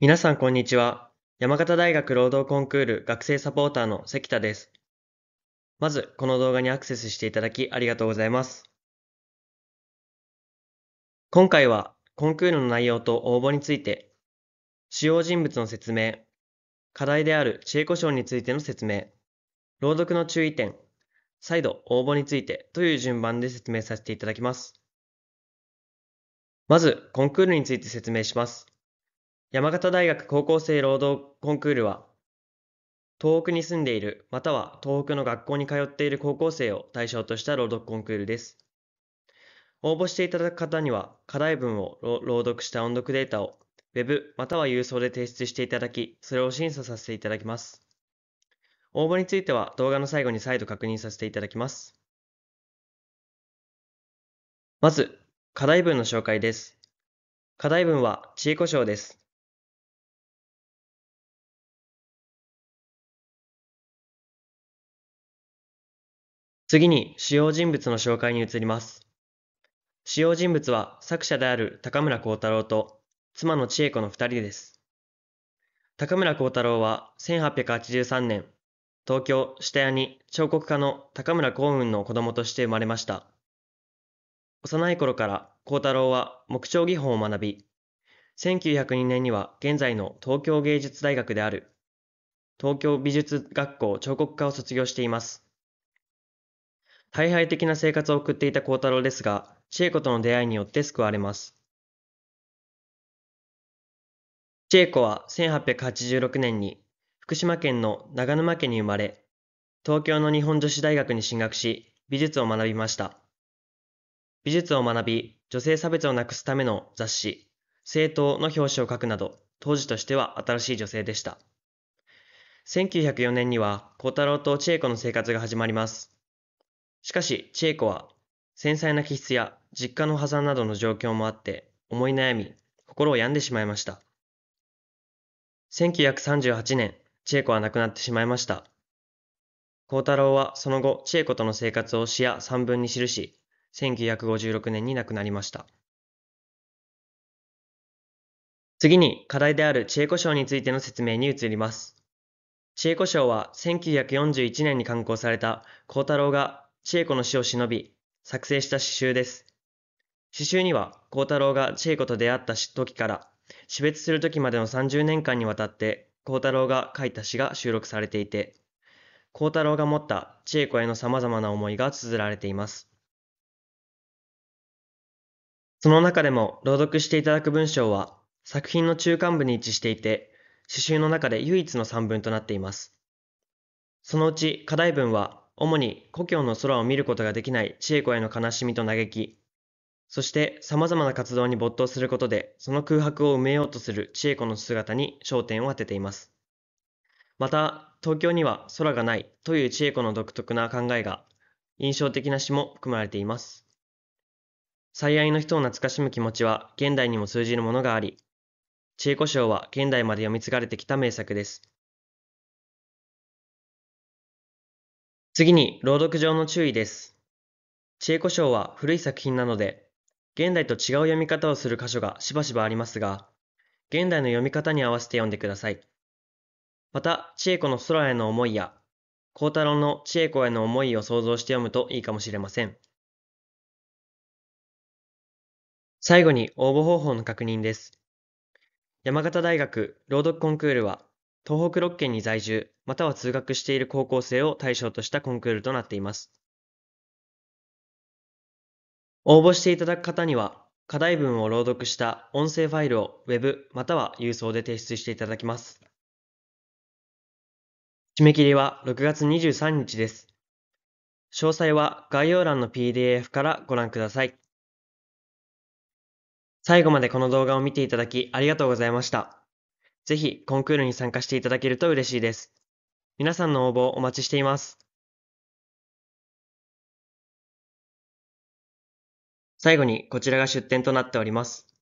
皆さん、こんにちは。山形大学労働コンクール学生サポーターの関田です。まず、この動画にアクセスしていただきありがとうございます。今回は、コンクールの内容と応募について、主要人物の説明、課題である知恵故障についての説明、朗読の注意点、再度応募についてという順番で説明させていただきます。まず、コンクールについて説明します。山形大学高校生労働コンクールは、東北に住んでいる、または東北の学校に通っている高校生を対象とした朗読コンクールです。応募していただく方には、課題文を朗読した音読データを Web または郵送で提出していただき、それを審査させていただきます。応募については動画の最後に再度確認させていただきます。まず、課題文の紹介です。課題文は、知恵故障です。次に主要人物の紹介に移ります。主要人物は作者である高村光太郎と妻の千恵子の2人です。高村光太郎は1883年、東京下谷に彫刻家の高村光雲の子供として生まれました。幼い頃から光太郎は木彫技法を学び、1902年には現在の東京芸術大学である東京美術学校彫刻科を卒業しています。ハイ的な生活を送っていた幸太郎ですが、千恵子との出会いによって救われます。千恵子は1886年に福島県の長沼家に生まれ、東京の日本女子大学に進学し、美術を学びました。美術を学び、女性差別をなくすための雑誌、政党の表紙を書くなど、当時としては新しい女性でした。1904年には、幸太郎と千恵子の生活が始まります。しかし、千恵子は、繊細な気質や実家の破産などの状況もあって、思い悩み、心を病んでしまいました。1938年、千恵子は亡くなってしまいました。幸太郎はその後、千恵子との生活を詩や散文に記し、1956年に亡くなりました。次に課題である千恵子賞についての説明に移ります。千恵子賞は1941年に刊行された幸太郎が千恵子の死を忍び、作成した詩集です。詩集には、幸太郎が千恵子と出会った時から、死別する時までの30年間にわたって、幸太郎が書いた詩が収録されていて、幸太郎が持った千恵子への様々な思いが綴られています。その中でも朗読していただく文章は、作品の中間部に位置していて、詩集の中で唯一の散文となっています。そのうち課題文は、主に故郷の空を見ることができない千恵子への悲しみと嘆き、そして様々な活動に没頭することで、その空白を埋めようとする千恵子の姿に焦点を当てています。また、東京には空がないという千恵子の独特な考えが、印象的な詩も含まれています。最愛の人を懐かしむ気持ちは現代にも通じるものがあり、千恵子賞は現代まで読み継がれてきた名作です。次に、朗読上の注意です。知恵古書は古い作品なので、現代と違う読み方をする箇所がしばしばありますが、現代の読み方に合わせて読んでください。また、知恵子の空への思いや、幸太郎の知恵子への思いを想像して読むといいかもしれません。最後に応募方法の確認です。山形大学朗読コンクールは、東北6県に在住、または通学している高校生を対象としたコンクールとなっています。応募していただく方には、課題文を朗読した音声ファイルを Web または郵送で提出していただきます。締め切りは6月23日です。詳細は概要欄の PDF からご覧ください。最後までこの動画を見ていただきありがとうございました。ぜひコンクールに参加していただけると嬉しいです。皆さんの応募お待ちしています。最後にこちらが出店となっております。